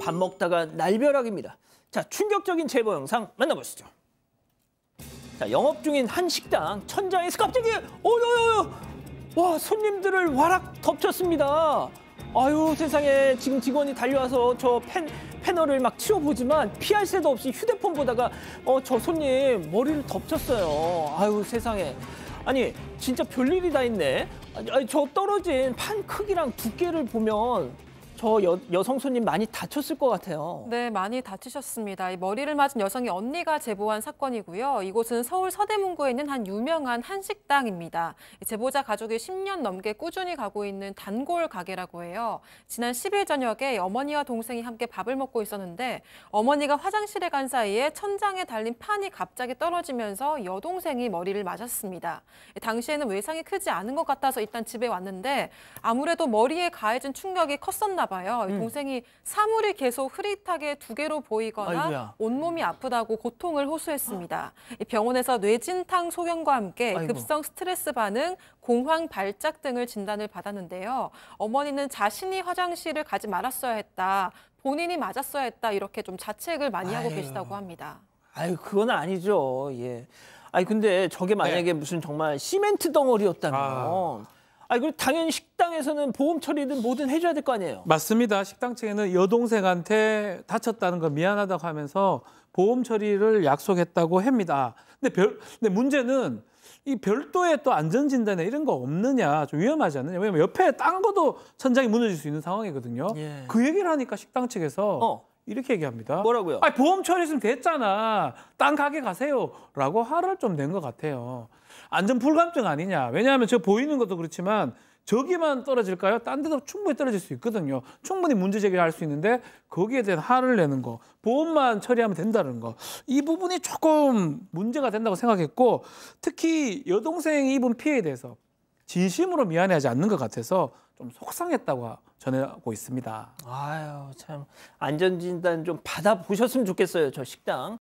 밥 먹다가 날벼락입니다. 자, 충격적인 제보 영상 만나보시죠. 자, 영업 중인 한 식당 천장에서 갑자기 어여여여 와 손님들을 와락 덮쳤습니다. 아유 세상에 지금 직원이 달려와서 저 팬, 패널을 막 치워보지만 피할 새도 없이 휴대폰 보다가 어 저 손님 머리를 덮쳤어요. 아유 세상에. 아니 진짜 별일이 다 있네. 아니, 저 떨어진 판 크기랑 두께를 보면 저 여, 여성 손님 많이 다쳤을 것 같아요. 네, 많이 다치셨습니다. 머리를 맞은 여성의 언니가 제보한 사건이고요. 이곳은 서울 서대문구에 있는 한 유명한 한식당입니다. 제보자 가족이 10년 넘게 꾸준히 가고 있는 단골 가게라고 해요. 지난 10일 저녁에 어머니와 동생이 함께 밥을 먹고 있었는데 어머니가 화장실에 간 사이에 천장에 달린 판이 갑자기 떨어지면서 여동생이 머리를 맞았습니다. 당시에는 외상이 크지 않은 것 같아서 일단 집에 왔는데 아무래도 머리에 가해진 충격이 컸었나 봐요. 음. 동생이 사물이 계속 흐릿하게 두 개로 보이거나 아이고야. 온몸이 아프다고 고통을 호소했습니다. 어? 병원에서 뇌진탕 소견과 함께 아이고. 급성 스트레스 반응, 공황 발작 등을 진단을 받았는데요. 어머니는 자신이 화장실을 가지 말았어야 했다. 본인이 맞았어야 했다. 이렇게 좀 자책을 많이 하고 아유. 계시다고 합니다. 아유, 그건 아니죠. 예. 아니 근데 저게 만약에 네. 무슨 정말 시멘트 덩어리였다면 아. 아, 그리고 당연히 식당에서는 보험 처리든 뭐든 해줘야 될 거 아니에요? 맞습니다. 식당 측에는 여동생한테 다쳤다는 거 미안하다고 하면서 보험 처리를 약속했다고 합니다. 근데, 별, 근데 문제는 이 별도의 또 안전진단에 이런 거 없느냐 좀 위험하지 않느냐 왜냐면 옆에 딴 거도 천장이 무너질 수 있는 상황이거든요 예. 그 얘기를 하니까 식당 측에서 어. 이렇게 얘기합니다. 뭐라고요? 아 보험 처리했으면 됐잖아. 딴 가게 가세요. 라고 화를 좀 낸 것 같아요. 안전 불감증 아니냐. 왜냐하면 저 보이는 것도 그렇지만 저기만 떨어질까요? 딴 데도 충분히 떨어질 수 있거든요. 충분히 문제 제기할 수 있는데 거기에 대한 화를 내는 거, 보험만 처리하면 된다는 거. 이 부분이 조금 문제가 된다고 생각했고 특히 여동생이 입은 피해에 대해서 진심으로 미안해하지 않는 것 같아서 좀 속상했다고 전하고 있습니다. 아유 참 안전진단 좀 받아 보셨으면 좋겠어요 저 식당.